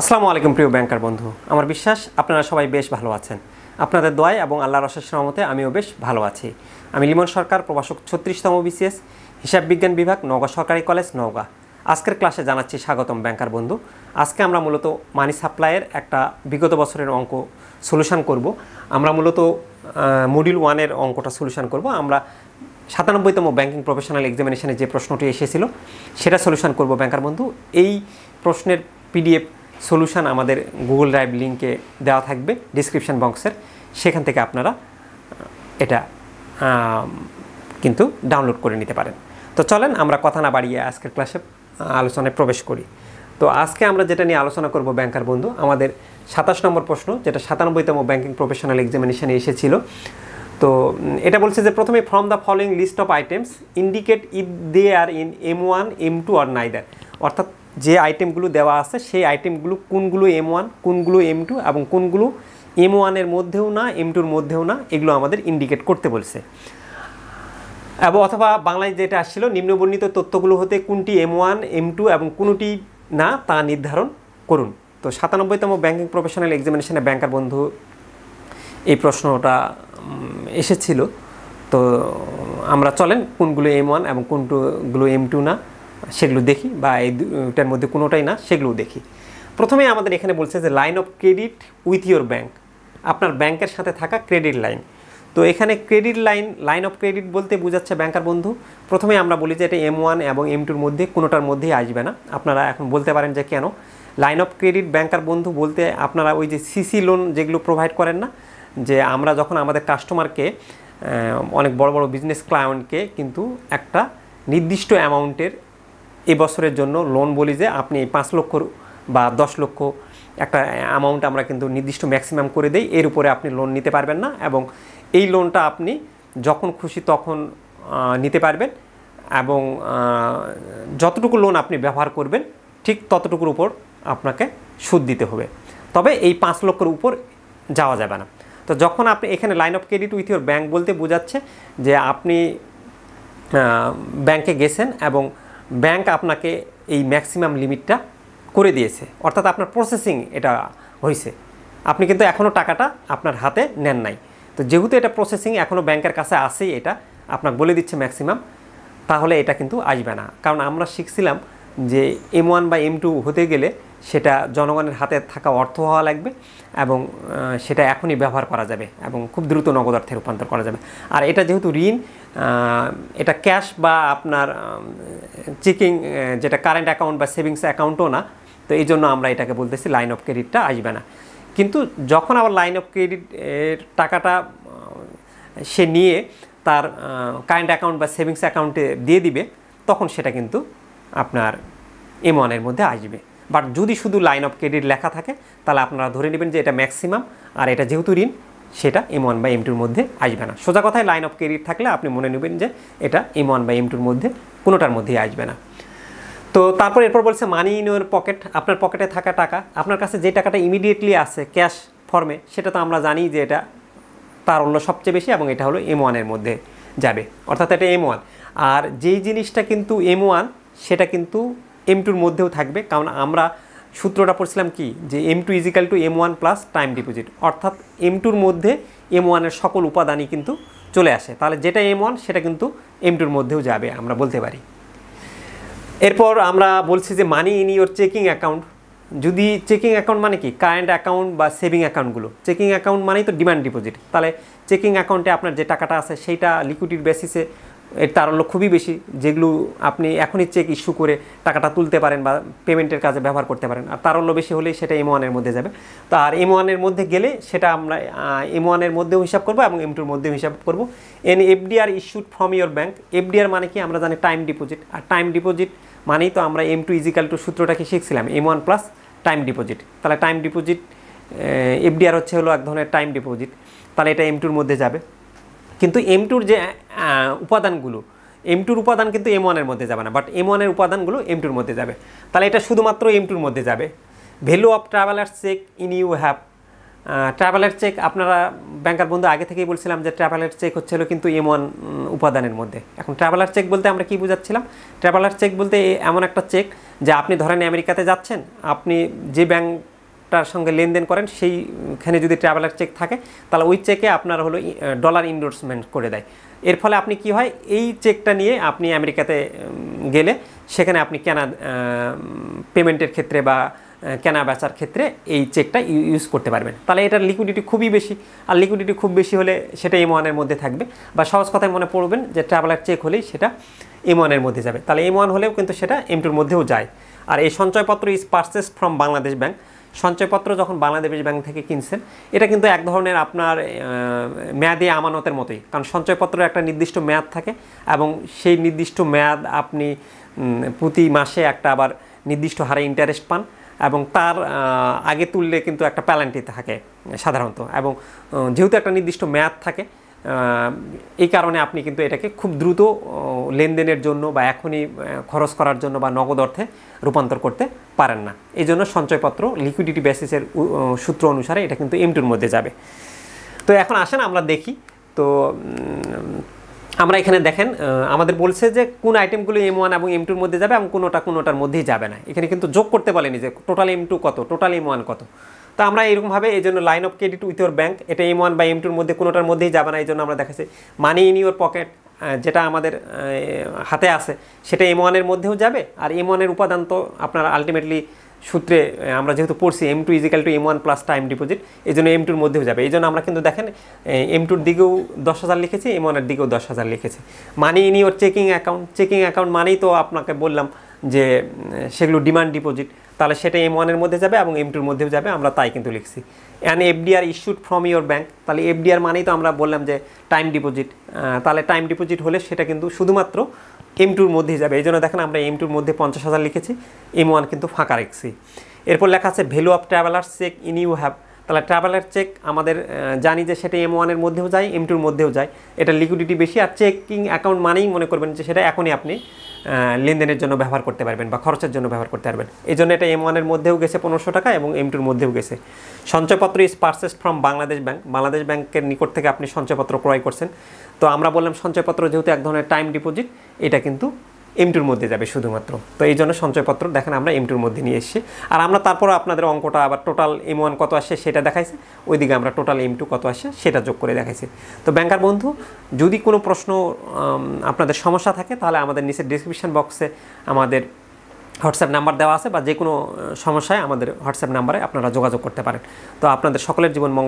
আসসালামু আলাইকুম প্রিয় ব্যাংকার বন্ধু আমার বিশ্বাস আপনারা সবাই বেশ ভালো আছেন আপনাদের দোয়ায় এবং আল্লাহর অশেষ রহমতে আমিও বেশ ভালো আছি আমি লিমন সরকার প্রভাষক ছত্রিশতম বিসিএস হিসাব বিজ্ঞান বিভাগ নওগাঁ সরকারি কলেজ নওগাঁ আজকের ক্লাসে জানাচ্ছি স্বাগতম ব্যাংকার বন্ধু আজকে আমরা মূলত মানি সাপ্লাইয়ের একটা বিগত বছরের অঙ্ক সলিউশান করব আমরা মূলত মডিউল ওয়ানের অঙ্কটা সলিউশন করব আমরা সাতানব্বইতম ব্যাংকিং প্রফেশনাল এক্সামিনেশনে যে প্রশ্নটি এসেছিল সেটা সলিউশন করব ব্যাংকার বন্ধু এই প্রশ্নের পিডিএফ সলিউশন আমাদের গুগল ড্রাইভ লিঙ্কে দেওয়া থাকবে ডিসক্রিপশান বক্সের সেখান থেকে আপনারা এটা কিন্তু ডাউনলোড করে নিতে পারেন তো চলেন আমরা কথা না বাড়িয়ে আজকের ক্লাসে আলোচনায় প্রবেশ করি তো আজকে আমরা যেটা নিয়ে আলোচনা করব ব্যাংকার বন্ধু আমাদের সাতাশ নম্বর প্রশ্ন যেটা সাতানব্বইতম ব্যাংকিং প্রফেশনাল এক্সামিনেশানে এসেছিল তো এটা বলছে যে প্রথমে from the following list of items indicate if they are in M one M two or neither অর্থাৎ যে আইটেমগুলো দেওয়া আছে সেই আইটেমগুলো কোনগুলো এম ওয়ান কোনগুলো এম টু এবং কোনগুলো এম ওয়ানের মধ্যেও না এম টুর মধ্যেও না এগুলো আমাদের ইন্ডিকেট করতে বলছে এবং অথবা বাংলায় যেটা আসছিল নিম্নবর্ণিত তথ্যগুলো হতে কোনটি এম ওয়ান এম টু এবং কোনটি না তা নির্ধারণ করুন তো সাতানব্বইতম ব্যাঙ্কিং প্রফেশনাল এক্সামিনেশনে ব্যাংকার বন্ধু এই প্রশ্নটা এসেছিল তো আমরা চলেন কোনগুলো এম ওয়ান এবং কোনগুলো এম টু না সেগুলো দেখি বা এই দুটার মধ্যে কোনোটাই না সেগুলো দেখি প্রথমে আমাদের এখানে বলছে যে line of credit with your bank আপনার ব্যাংকের সাথে থাকা ক্রেডিট লাইন তো এখানে credit line line of credit বলতে বোঝাচ্ছে ব্যাংকার বন্ধু প্রথমে আমরা বলি যে এটা এম ওয়ান এবং এম টুর মধ্যে কোনোটার মধ্যেই আসবে না আপনারা এখন বলতে পারেন যে কেন লাইন অফ ক্রেডিট ব্যাংকার বন্ধু বলতে আপনারা ওই যে সিসি লোন যেগুলো প্রোভাইড করেন না যে আমরা যখন আমাদের কাস্টমারকে অনেক বড় বড় বিজনেস ক্লায়েন্টকে কিন্তু একটা নির্দিষ্ট অ্যামাউন্টের এবছরের জন্য লোন বলি যে আপনি পাঁচ লক্ষ বা দশ লক্ষ একটা অ্যামাউন্ট আমরা কিন্তু নির্দিষ্ট ম্যাক্সিমাম করে দেই এর উপরে আপনি লোন নিতে পারবেন না এবং এই লোনটা আপনি যখন খুশি তখন নিতে পারবেন এবং যতটুকু লোন আপনি ব্যবহার করবেন ঠিক ততটুকুর উপর আপনাকে সুদ দিতে হবে তবে এই পাঁচ লক্ষর উপর যাওয়া যাবে না তো যখন আপনি এখানে line of credit with your bank বলতে বোঝাচ্ছে যে আপনি ব্যাংকে গেছেন এবং ব্যাংক আপনাকে এই ম্যাক্সিমাম লিমিটটা করে দিয়েছে অর্থাৎ আপনার প্রসেসিং এটা হয়েছে আপনি কিন্তু এখনও টাকাটা আপনার হাতে নেন নাই তো যেহেতু এটা প্রসেসিং এখনও ব্যাংকের কাছে আসেই এটা আপনাকে বলে দিচ্ছে ম্যাক্সিমাম তাহলে এটা কিন্তু আসবে না কারণ আমরা শিখছিলাম যে এম ওয়ান বা এম টু হতে গেলে সেটা জনগণের হাতে থাকা অর্থ হওয়া লাগবে এবং সেটা এখনই ব্যবহার করা যাবে এবং খুব দ্রুত নগদ অর্থে রূপান্তর করা যাবে আর এটা যেহেতু ঋণ এটা ক্যাশ বা আপনার চেকিং যেটা কারেন্ট অ্যাকাউন্ট বা সেভিংস অ্যাকাউন্টও না তো এই জন্য আমরা এটাকে বলতেছি লাইন অফ ক্রেডিটটা আসবে না কিন্তু যখন আবার লাইন অফ ক্রেডিট টাকাটা সে নিয়ে তার কারেন্ট অ্যাকাউন্ট বা সেভিংস অ্যাকাউন্টে দিয়ে দিবে তখন সেটা কিন্তু আপনার এম ওয়ানের মধ্যে আসবে বাট যদি শুধু লাইন অফ ক্রেডিট লেখা থাকে তাহলে আপনারা ধরে নেবেন যে এটা ম্যাক্সিমাম আর এটা যেহেতু ঋণ সেটা এম ওয়ান বা এম টুর মধ্যে আসবে না সোজা কথায় লাইন অফ ক্রেডিট থাকলে আপনি মনে নেবেন যে এটা এম ওয়ান বা এম টুর মধ্যে কোনোটার মধ্যেই আসবে না তো তারপর এরপর বলছে মানি ইন ইউর পকেট আপনার পকেটে থাকা টাকা আপনার কাছে যে টাকাটা ইমিডিয়েটলি আছে ক্যাশ ফর্মে সেটা তো আমরা জানি যে এটা তার অন্য সবচেয়ে বেশি এবং এটা হলো এম ওয়ানের মধ্যে যাবে অর্থাৎ এটা এম ওয়ান আর যেই জিনিসটা কিন্তু এম ওয়ান সেটা কিন্তু এম টুর মধ্যেও থাকবে কারণ আমরা সূত্রটা পড়ছিলাম কি যে M two is equal to M one plus time deposit অর্থাৎ এম টুর মধ্যে এম ওয়ানের সকল উপাদানই কিন্তু চলে আসে তাহলে যেটা এম ওয়ান সেটা কিন্তু এম টুর মধ্যেও যাবে আমরা বলতে পারি এরপর আমরা বলছি যে money in your checking account যদি চেকিং অ্যাকাউন্ট মানে কি কারেন্ট অ্যাকাউন্ট বা সেভিং অ্যাকাউন্টগুলো চেকিং অ্যাকাউন্ট মানেই তো ডিমান্ড ডিপোজিট তাহলে চেকিং অ্যাকাউন্টে আপনার যে টাকাটা আছে সেইটা লিকুইডির বেসিসে এর তারল্য খুবই বেশি যেগুলো আপনি এখনই চেক ইস্যু করে টাকাটা তুলতে পারেন বা পেমেন্টের কাজে ব্যবহার করতে পারেন আর তারল্য বেশি হলেই সেটা এম ওয়ানের মধ্যে যাবে তো আর এম ওয়ানের মধ্যে গেলে সেটা আমরা এম ওয়ানের মধ্যেও হিসাব করবো এবং এম টুর মধ্যেও হিসাব করবো an FDR issued from your bank FDR মানে কি আমরা জানি টাইম ডিপোজিট আর টাইম ডিপোজিট মানেই তো আমরা এম টু ইজিক্যাল টু সূত্রটাকে শিখছিলাম M one plus time deposit তাহলে টাইম ডিপোজিট এফডিআর হচ্ছে হলো এক ধরনের টাইম ডিপোজিট তাহলে এটা এম টুর মধ্যে যাবে কিন্তু এম টুর যে উপাদানগুলো এম টুর উপাদান কিন্তু এম ওয়ানের মধ্যে যাবে না বাট এম ওয়ানের উপাদানগুলো এম টুর মধ্যে যাবে তাহলে এটা শুধুমাত্র এম টুর মধ্যে যাবে value of traveller cheque in you have traveller cheque আপনারা ব্যাংকার বন্ধু আগে থেকেই বলছিলাম যে ট্রাভেলার চেক হচ্ছিল কিন্তু এম ওয়ান উপাদানের মধ্যে এখন ট্রাভেলার চেক বলতে আমরা কী বোঝাচ্ছিলাম ট্রাভেলার চেক বলতে এমন একটা চেক যে আপনি ধরেন আমেরিকাতে যাচ্ছেন আপনি যে ব্যাংক তার সঙ্গে লেনদেন করেন সেইখানে যদি ট্রাভেলার চেক থাকে তাহলে ওই চেকে আপনার হলো ডলার ইন্ডোর্সমেন্ট করে দেয় এর ফলে আপনি কি হয় এই চেকটা নিয়ে আপনি আমেরিকাতে গেলে সেখানে আপনি কেনা পেমেন্টের ক্ষেত্রে বা কেনা বেচার ক্ষেত্রে এই চেকটা ইউজ করতে পারবেন তাহলে এটার লিকুইডিটি খুবই বেশি আর লিকুইডিটি খুব বেশি হলে সেটা এম ওয়ানের মধ্যে থাকবে বা সহজ কথায় মনে পড়বেন যে ট্রাভেলার চেক হলেই সেটা এম ওয়ানের মধ্যে যাবে তাহলে এম ওয়ান হলেও কিন্তু সেটা এম টুর মধ্যেও যায় আর এই সঞ্চয়পত্র is purchase from Bangladesh bank সঞ্চয়পত্র যখন বাংলাদেশ ব্যাংক থেকে কিনছেন এটা কিন্তু এক ধরনের আপনার মেয়াদে আমানতের মতোই কারণ সঞ্চয়পত্র একটা নির্দিষ্ট মেয়াদ থাকে এবং সেই নির্দিষ্ট মেয়াদ আপনি প্রতি মাসে একটা আবার নির্দিষ্ট হারে ইন্টারেস্ট পান এবং তার আগে তুললে কিন্তু একটা প্যালান্টি থাকে সাধারণত এবং যেহেতু একটা নির্দিষ্ট মেয়াদ থাকে এই কারণে আপনি কিন্তু এটাকে খুব দ্রুত লেনদেনের জন্য বা এখনই খরচ করার জন্য বা নগদ অর্থে রূপান্তর করতে পারেন না এই জন্য সঞ্চয়পত্র লিকুইডিটি বেসিসের সূত্র অনুসারে এটা কিন্তু এমটুর মধ্যে যাবে তো এখন আসেন আমরা দেখি তো আমরা এখানে দেখেন আমাদের বলছে যে কোন আইটেমগুলো এম ওয়ান এবং এম টুর মধ্যে যাবে এবং কোনোটা কোনোটার মধ্যেই যাবে না এখানে কিন্তু যোগ করতে পারেনি যে টোটাল এম টু কত টোটাল এম ওয়ান কত তো আমরা এরকমভাবে এই জন্য line of credit with your bank এটা এম ওয়ান বা এম টুর মধ্যে কোনোটার মধ্যেই যাবে না এই জন্য আমরা দেখাচ্ছি মানি ইন ইউর পকেট যেটা আমাদের হাতে আছে সেটা এম ওয়ানের মধ্যেও যাবে আর এম ওয়ানের উপাদান তো আপনার আলটিমেটলি সূত্রে আমরা যেহেতু পড়ছি M two is equal to M one plus time deposit এই জন্য এম টুর মধ্যেও যাবে এই জন্য আমরা কিন্তু দেখেন এম টুর দিকেও দশ হাজার লিখেছি এম ওয়ানের দিকেও দশ হাজার লিখেছি money in your checking account checking account মানেই তো আপনাকে বললাম যে সেগুলো ডিমান্ড ডিপোজিট তাহলে সেটা এম ওয়ানের মধ্যে যাবে এবং এম টুর মধ্যেও যাবে আমরা তাই কিন্তু লিখছি an FDR issued from your bank তাহলে এফডিআর মানেই তো আমরা বললাম যে টাইম ডিপোজিট তাহলে টাইম ডিপোজিট হলে সেটা কিন্তু শুধুমাত্র এম টুর মধ্যেই যাবে এই জন্য দেখেন আমরা এম টুর মধ্যে পঞ্চাশ হাজার লিখেছি এম ওয়ান কিন্তু ফাঁকা রেখেছি এরপর লেখা আছে value of traveller cheque in you have তাহলে ট্রাভেলার চেক আমাদের জানি যে সেটা এম ওয়ানের মধ্যেও যায় এম টুর মধ্যেও যায় এটা লিকুইডিটি বেশি আর চেকিং অ্যাকাউন্ট মানেই মনে করবেন যে সেটা এখনই আপনি লেনদেনের জন্য ব্যবহার করতে পারবেন বা খরচের জন্য ব্যবহার করতে পারবেন এই জন্য এটা এম ওয়ানের মধ্যেও গেছে পনেরোশো টাকা এবং এম টুর মধ্যেও গেছে সঞ্চয়পত্র is purchase from Bangladesh bank Bangladesh ব্যাংকের নিকট থেকে আপনি সঞ্চয়পত্র ক্রয় করছেন তো আমরা বললাম সঞ্চয়পত্র যেহেতু এক ধরনের টাইম ডিপোজিট এটা কিন্তু এম টুর মধ্যে যাবে শুধুমাত্র তো এই জন্য সঞ্চয়পত্র দেখেন আমরা এম টুর মধ্যে নিয়ে এসেছি আর আমরা তারপর আপনাদের অঙ্কটা আবার টোটাল এম ওয়ান কত আসে সেটা দেখাইছে ওইদিকে আমরা টোটাল এম টু কত আসে সেটা যোগ করে দেখাইছি তো ব্যাংকার বন্ধু যদি কোনো প্রশ্ন আপনাদের সমস্যা থাকে তাহলে আমাদের নিচে ডিসক্রিপশান বক্সে আমাদের হোয়াটসঅ্যাপ নাম্বার দেওয়া আছে বা যে কোনো সমস্যায় আমাদের হোয়াটসঅ্যাপ নাম্বারে আপনারা যোগাযোগ করতে পারেন তো আপনাদের সকলের জীবন